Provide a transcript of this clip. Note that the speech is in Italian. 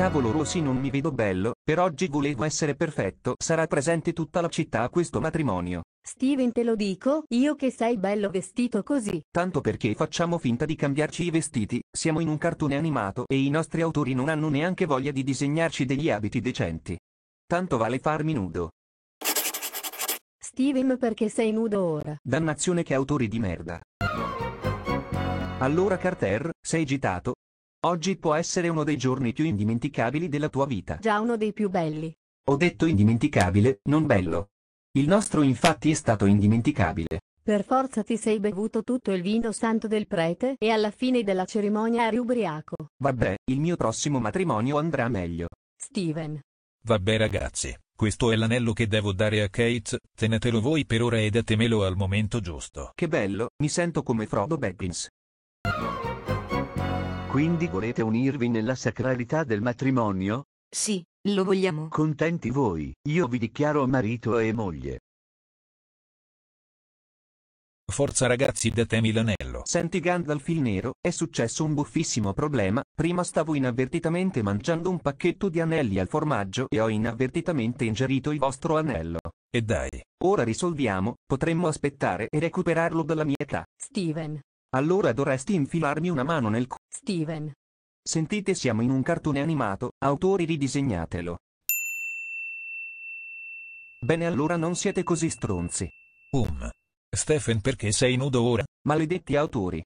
Cavolo Rossi non mi vedo bello, per oggi volevo essere perfetto, sarà presente tutta la città a questo matrimonio. Steven te lo dico, io che sei bello vestito così. Tanto perché facciamo finta di cambiarci i vestiti, siamo in un cartone animato e i nostri autori non hanno neanche voglia di disegnarci degli abiti decenti. Tanto vale farmi nudo. Steven perché sei nudo ora? Dannazione che autori di merda. Allora Carter, sei agitato, Oggi può essere uno dei giorni più indimenticabili della tua vita. Già uno dei più belli. Ho detto indimenticabile, non bello. Il nostro infatti è stato indimenticabile. Per forza ti sei bevuto tutto il vino santo del prete e alla fine della cerimonia eri ubriaco. Vabbè, il mio prossimo matrimonio andrà meglio. Steven. Vabbè ragazzi, questo è l'anello che devo dare a Kate, tenetelo voi per ora e datemelo al momento giusto. Che bello, mi sento come Frodo Baggins. Quindi volete unirvi nella sacralità del matrimonio? Sì, lo vogliamo. Contenti voi, io vi dichiaro marito e moglie. Forza ragazzi datemi l'anello. Senti Gandalf il nero, è successo un buffissimo problema, prima stavo inavvertitamente mangiando un pacchetto di anelli al formaggio e ho inavvertitamente ingerito il vostro anello. E dai. Ora risolviamo, potremmo aspettare e recuperarlo dalla mia età. Steven, allora dovresti infilarmi una mano nel c... Steven. Sentite siamo in un cartone animato, autori ridisegnatelo. Bene allora non siete così stronzi. Um. Stephen perché sei nudo ora? Maledetti autori.